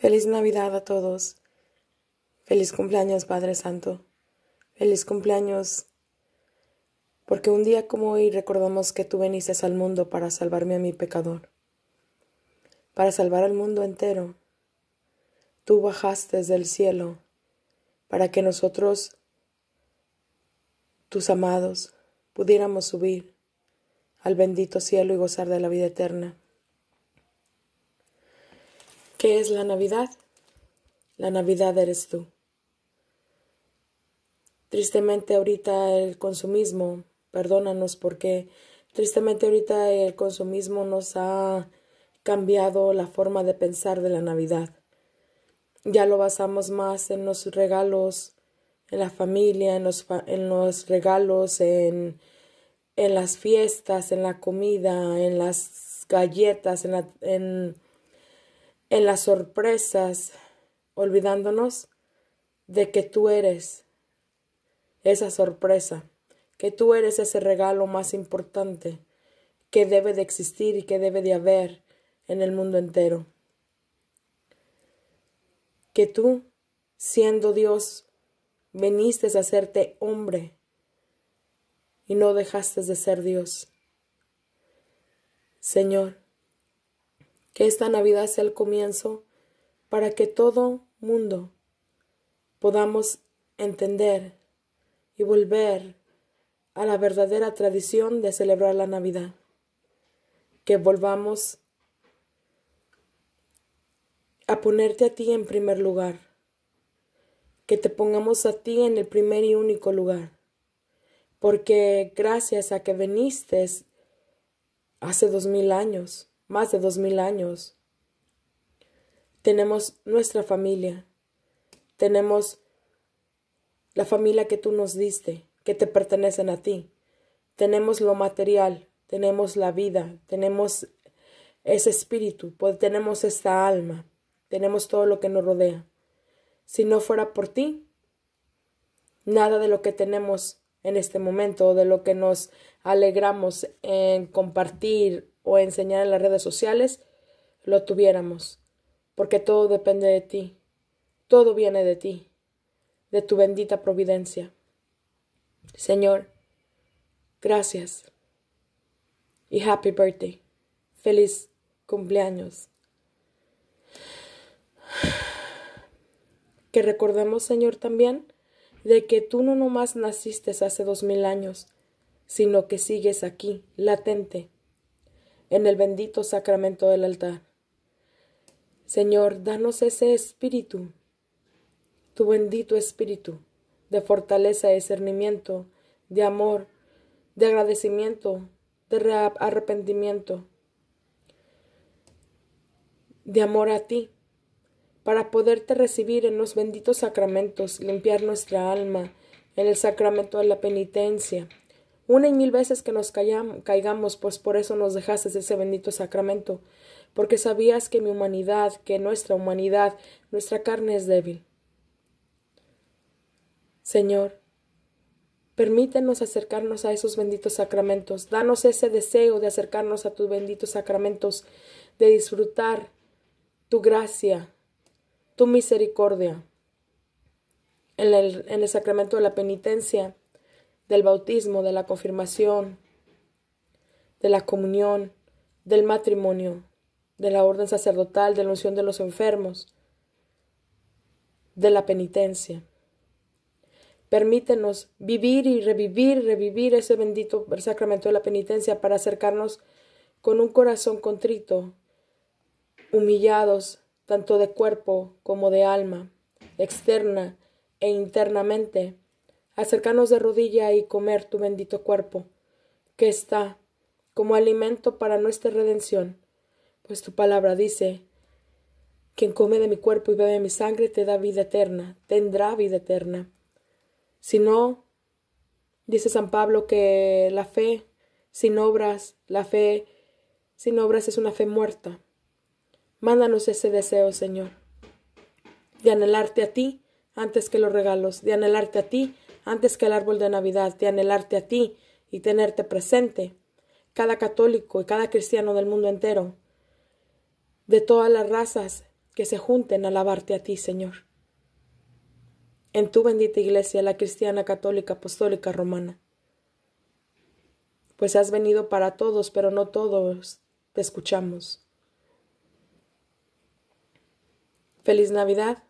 Feliz Navidad a todos. Feliz cumpleaños, Padre Santo. Feliz cumpleaños. Porque un día como hoy recordamos que tú veniste al mundo para salvarme a mi pecador. Para salvar al mundo entero. Tú bajaste del cielo para que nosotros, tus amados, pudiéramos subir al bendito cielo y gozar de la vida eterna. ¿Qué es la Navidad? La Navidad eres tú. Tristemente ahorita el consumismo, perdónanos porque tristemente ahorita el consumismo nos ha cambiado la forma de pensar de la Navidad. Ya lo basamos más en los regalos, en la familia, en los, regalos, en, en las fiestas, en la comida, en las galletas, en la... En, en las sorpresas, olvidándonos de que tú eres esa sorpresa, que tú eres ese regalo más importante que debe de existir y que debe de haber en el mundo entero. Que tú, siendo Dios, viniste a hacerte hombre y no dejaste de ser Dios. Señor, que esta Navidad sea el comienzo para que todo mundo podamos entender y volver a la verdadera tradición de celebrar la Navidad. Que volvamos a ponerte a ti en primer lugar. Que te pongamos a ti en el primer y único lugar. Porque gracias a que viniste hace dos mil años, más de dos mil años. Tenemos nuestra familia, tenemos la familia que tú nos diste, que te pertenecen a ti. Tenemos lo material, tenemos la vida, tenemos ese espíritu, pues tenemos esta alma, tenemos todo lo que nos rodea. Si no fuera por ti, nada de lo que tenemos en este momento, de lo que nos alegramos en compartir o enseñar en las redes sociales, lo tuviéramos, porque todo depende de ti, todo viene de ti, de tu bendita providencia. Señor, gracias y happy birthday, feliz cumpleaños. Que recordemos, Señor, también de que tú no nomás naciste hace dos mil años, sino que sigues aquí, latente, en el bendito sacramento del altar. Señor, danos ese espíritu, tu bendito espíritu, de fortaleza, de discernimiento, de amor, de agradecimiento, de arrepentimiento, de amor a ti, para poderte recibir en los benditos sacramentos, limpiar nuestra alma en el sacramento de la penitencia, una y mil veces que nos caigamos, pues por eso nos dejaste ese bendito sacramento, porque sabías que mi humanidad, que nuestra humanidad, nuestra carne es débil. Señor, Permítenos acercarnos a esos benditos sacramentos. Danos ese deseo de acercarnos a tus benditos sacramentos, de disfrutar tu gracia, tu misericordia. En el, en el, sacramento de la penitencia del bautismo, de la confirmación, de la comunión, del matrimonio, de la orden sacerdotal, de la unción de los enfermos, de la penitencia. Permítenos vivir y revivir revivir ese bendito sacramento de la penitencia para acercarnos con un corazón contrito, humillados tanto de cuerpo como de alma, externa e internamente, acercarnos de rodilla y comer tu bendito cuerpo, que está como alimento para nuestra redención, pues tu palabra dice, quien come de mi cuerpo y bebe mi sangre te da vida eterna, tendrá vida eterna. Si no, dice San Pablo que la fe sin obras, la fe sin obras es una fe muerta. Mándanos ese deseo, Señor, de anhelarte a ti antes que los regalos, de anhelarte a ti antes que el árbol de Navidad, te anhelarte a ti y tenerte presente, cada católico y cada cristiano del mundo entero, de todas las razas que se junten a alabarte a ti, Señor. En tu bendita iglesia, la cristiana católica apostólica romana. Pues has venido para todos, pero no todos te escuchamos. Feliz Navidad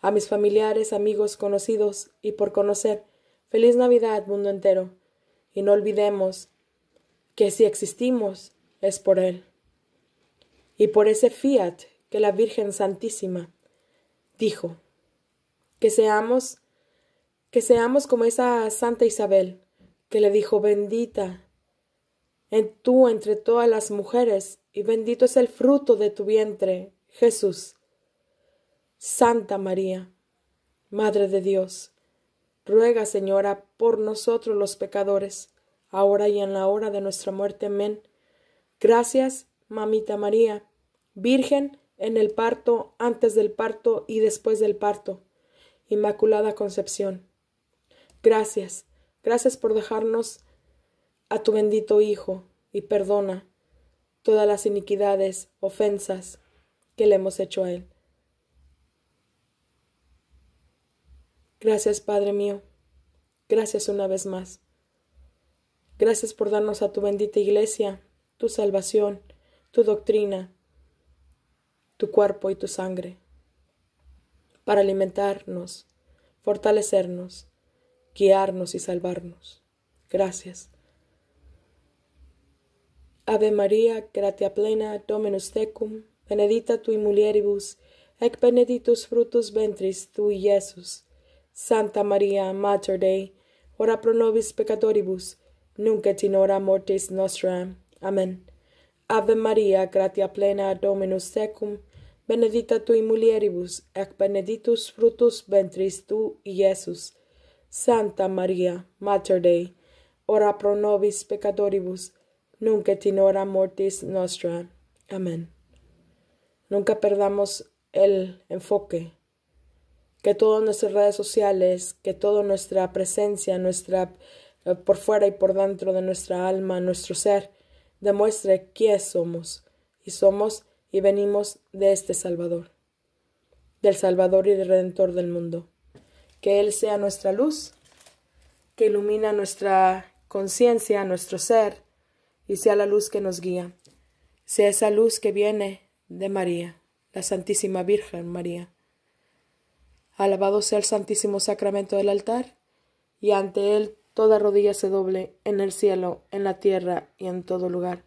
a mis familiares, amigos, conocidos y por conocer. Feliz Navidad, mundo entero. Y no olvidemos que si existimos es por Él. Y por ese fiat que la Virgen Santísima dijo, que seamos, que seamos como esa Santa Isabel, que le dijo, bendita en tú entre todas las mujeres, y bendito es el fruto de tu vientre, Jesús. Santa María, Madre de Dios, ruega, Señora, por nosotros los pecadores, ahora y en la hora de nuestra muerte. Amén. Gracias, Mamita María, Virgen en el parto, antes del parto y después del parto. Inmaculada Concepción. Gracias, gracias por dejarnos a tu bendito Hijo y perdona todas las iniquidades, ofensas que le hemos hecho a Él. Gracias, Padre mío. Gracias una vez más. Gracias por darnos a tu bendita iglesia, tu salvación, tu doctrina, tu cuerpo y tu sangre, para alimentarnos, fortalecernos, guiarnos y salvarnos. Gracias. Ave María, gratia plena, Dominus tecum, benedita tu mulieribus, ec benedictus fructus ventris tui, Iesus. Santa Maria, Mater Dei, ora pro nobis peccatoribus, nunc et in hora mortis nostra. Amen. Ave Maria, gratia plena, Dominus tecum, benedicta tu in mulieribus, et benedictus fructus ventris tui, Iesus. Santa Maria, Mater Dei, ora pro nobis peccatoribus, nunc et in hora mortis nostra. Amen. Nunca perdamos el enfoque que todas nuestras redes sociales, que toda nuestra presencia, nuestra eh, por fuera y por dentro de nuestra alma, nuestro ser, demuestre quiénes somos y somos y venimos de este Salvador, del Salvador y del Redentor del mundo. Que Él sea nuestra luz, que ilumina nuestra conciencia, nuestro ser, y sea la luz que nos guía, sea esa luz que viene de María, la Santísima Virgen María. Alabado sea el Santísimo Sacramento del altar, y ante él toda rodilla se doble, en el cielo, en la tierra y en todo lugar.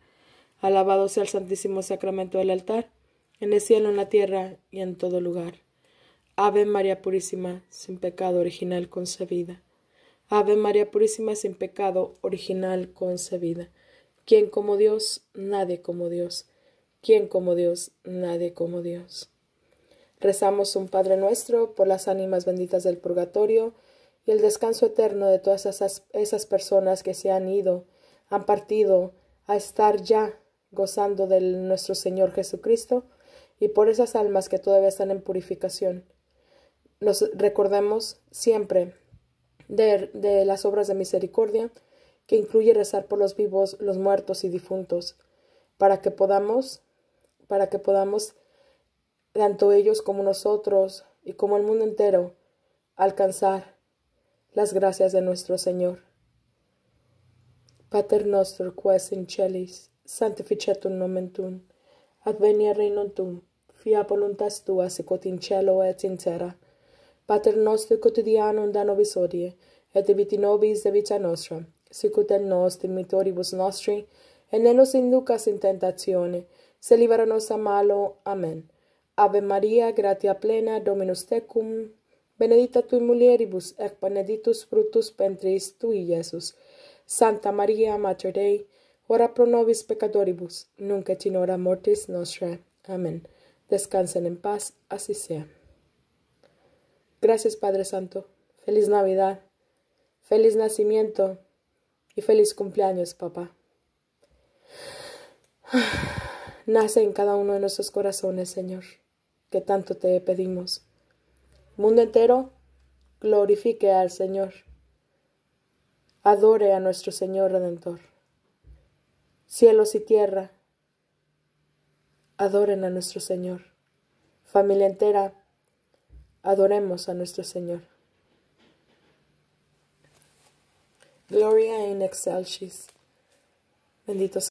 Alabado sea el Santísimo Sacramento del altar, en el cielo, en la tierra y en todo lugar. Ave María Purísima, sin pecado original concebida. Ave María Purísima, sin pecado original concebida. Quien como Dios, nadie como Dios. Quien como Dios, nadie como Dios. Rezamos un Padre nuestro por las ánimas benditas del purgatorio y el descanso eterno de todas esas, esas personas que se han ido, han partido a estar ya gozando de nuestro Señor Jesucristo y por esas almas que todavía están en purificación. Nos recordemos siempre de, de, las obras de misericordia, que incluye rezar por los vivos, los muertos y difuntos, para que podamos, para que podamos tanto ellos como nosotros y como el mundo entero, alcanzar las gracias de nuestro Señor. Pater nostro quas in celis, nomen tuum, advenia regnum tuum, fia voluntas tua sicut in cielo et intera. Pater nostro quotidianum da nobis odie, et debiti nobis vita nostra, sicut et nos dimitoribus nostri, et ne nos inducas in tentatione, se libera nos a malo. Amen. Ave María, gratia plena, Dominus tecum, benedicta tu mulieribus, et benedictus fructus ventris tui, Iesus. Santa María, Mater Dei, ora pro nobis peccatoribus, nunc et in hora mortis nostra. Amén. Descansen en paz, así sea. Gracias, Padre Santo. Feliz Navidad. Feliz nacimiento. Y feliz cumpleaños, papá. Nace en cada uno de nuestros corazones, Señor que tanto te pedimos. Mundo entero, glorifique al Señor. Adore a nuestro Señor Redentor. Cielos y tierra, adoren a nuestro Señor. Familia entera, adoremos a nuestro Señor. Gloria in excelsis. Bendito